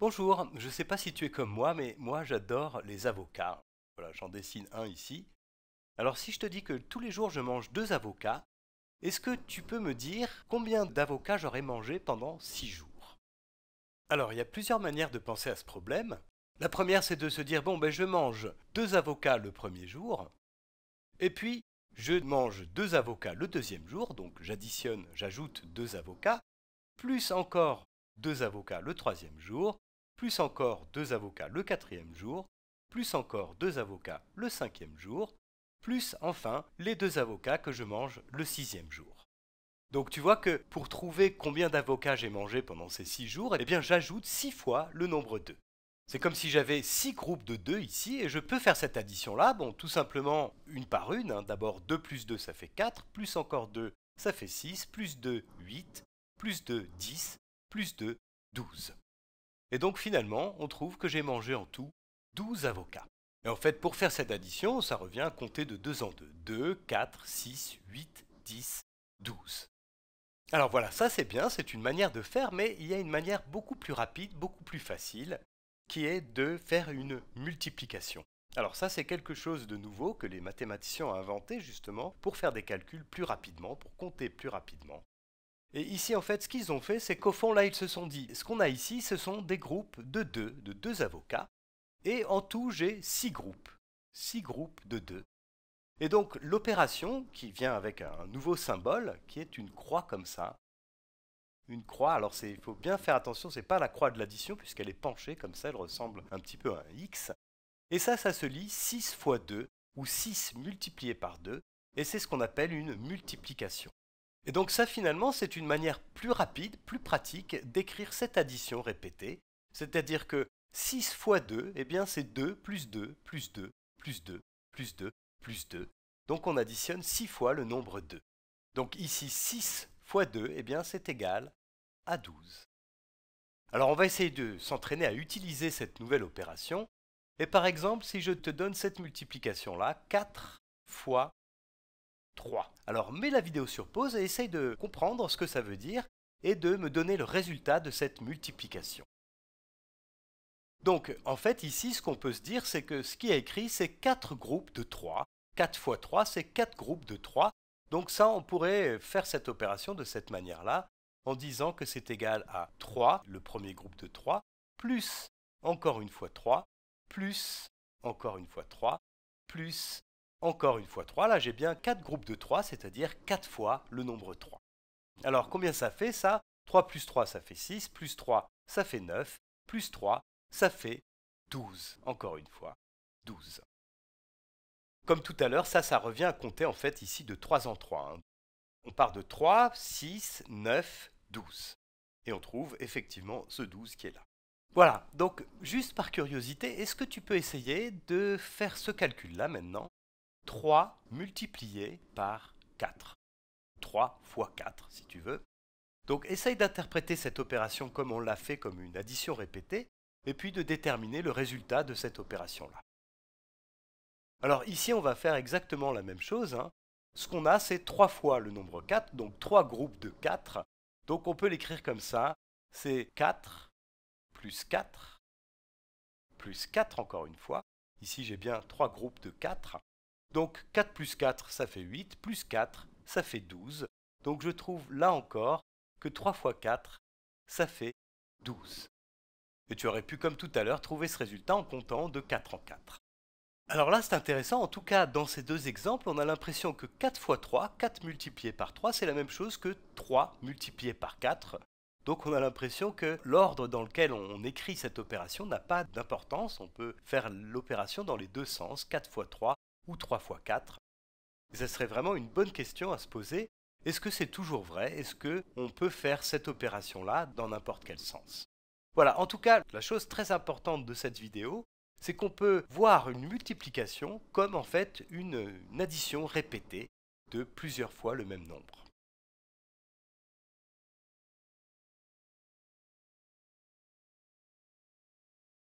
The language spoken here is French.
Bonjour, je ne sais pas si tu es comme moi, mais moi j'adore les avocats. Voilà, j'en dessine un ici. Alors si je te dis que tous les jours je mange deux avocats, est-ce que tu peux me dire combien d'avocats j'aurais mangé pendant six jours Alors il y a plusieurs manières de penser à ce problème. La première c'est de se dire bon ben je mange deux avocats le premier jour, et puis je mange deux avocats le deuxième jour, donc j'additionne, j'ajoute deux avocats, plus encore deux avocats le troisième jour, plus encore deux avocats le quatrième jour, plus encore deux avocats le cinquième jour, plus enfin les deux avocats que je mange le sixième jour. Donc tu vois que pour trouver combien d'avocats j'ai mangé pendant ces six jours, eh bien j'ajoute six fois le nombre 2. C'est comme si j'avais 6 groupes de 2 ici, et je peux faire cette addition-là, bon, tout simplement une par une. Hein. D'abord 2 plus 2, ça fait 4, plus encore 2, ça fait 6, plus 2, 8, plus 2, 10, plus de 12. Et donc finalement, on trouve que j'ai mangé en tout 12 avocats. Et en fait, pour faire cette addition, ça revient à compter de 2 en 2. 2, 4, 6, 8, 10, 12. Alors voilà, ça c'est bien, c'est une manière de faire, mais il y a une manière beaucoup plus rapide, beaucoup plus facile, qui est de faire une multiplication. Alors ça c'est quelque chose de nouveau que les mathématiciens ont inventé justement pour faire des calculs plus rapidement, pour compter plus rapidement. Et ici, en fait, ce qu'ils ont fait, c'est qu'au fond, là, ils se sont dit, ce qu'on a ici, ce sont des groupes de deux, de deux avocats. Et en tout, j'ai six groupes. Six groupes de deux. Et donc, l'opération, qui vient avec un nouveau symbole, qui est une croix comme ça. Une croix, alors il faut bien faire attention, ce n'est pas la croix de l'addition, puisqu'elle est penchée comme ça, elle ressemble un petit peu à un X. Et ça, ça se lit 6 fois 2, ou 6 multiplié par 2, et c'est ce qu'on appelle une multiplication. Et donc ça finalement c'est une manière plus rapide, plus pratique d'écrire cette addition répétée, c'est-à-dire que 6 fois 2, eh c'est 2 plus 2 plus 2 plus 2 plus 2 plus 2. Donc on additionne 6 fois le nombre 2. Donc ici 6 fois 2, eh bien c'est égal à 12. Alors on va essayer de s'entraîner à utiliser cette nouvelle opération. Et par exemple, si je te donne cette multiplication-là, 4 fois 3. Alors mets la vidéo sur pause et essaye de comprendre ce que ça veut dire et de me donner le résultat de cette multiplication. Donc en fait ici ce qu'on peut se dire c'est que ce qui est écrit c'est 4 groupes de 3. 4 fois 3 c'est 4 groupes de 3. Donc ça on pourrait faire cette opération de cette manière-là en disant que c'est égal à 3, le premier groupe de 3, plus encore une fois 3, plus encore une fois 3, plus encore une fois 3, là j'ai bien 4 groupes de 3, c'est-à-dire 4 fois le nombre 3. Alors combien ça fait ça 3 plus 3 ça fait 6, plus 3 ça fait 9, plus 3 ça fait 12. Encore une fois, 12. Comme tout à l'heure, ça, ça revient à compter en fait ici de 3 en 3. Hein. On part de 3, 6, 9, 12. Et on trouve effectivement ce 12 qui est là. Voilà, donc juste par curiosité, est-ce que tu peux essayer de faire ce calcul-là maintenant 3 multiplié par 4. 3 fois 4, si tu veux. Donc essaye d'interpréter cette opération comme on l'a fait comme une addition répétée, et puis de déterminer le résultat de cette opération-là. Alors ici, on va faire exactement la même chose. Hein. Ce qu'on a, c'est 3 fois le nombre 4, donc 3 groupes de 4. Donc on peut l'écrire comme ça. C'est 4 plus 4 plus 4 encore une fois. Ici, j'ai bien 3 groupes de 4. Donc 4 plus 4, ça fait 8, plus 4, ça fait 12. Donc je trouve là encore que 3 fois 4, ça fait 12. Et tu aurais pu, comme tout à l'heure, trouver ce résultat en comptant de 4 en 4. Alors là, c'est intéressant. En tout cas, dans ces deux exemples, on a l'impression que 4 fois 3, 4 multiplié par 3, c'est la même chose que 3 multiplié par 4. Donc on a l'impression que l'ordre dans lequel on écrit cette opération n'a pas d'importance. On peut faire l'opération dans les deux sens, 4 fois 3, ou 3 fois 4 ce serait vraiment une bonne question à se poser. Est-ce que c'est toujours vrai Est-ce qu'on peut faire cette opération-là dans n'importe quel sens Voilà, en tout cas, la chose très importante de cette vidéo, c'est qu'on peut voir une multiplication comme en fait une addition répétée de plusieurs fois le même nombre.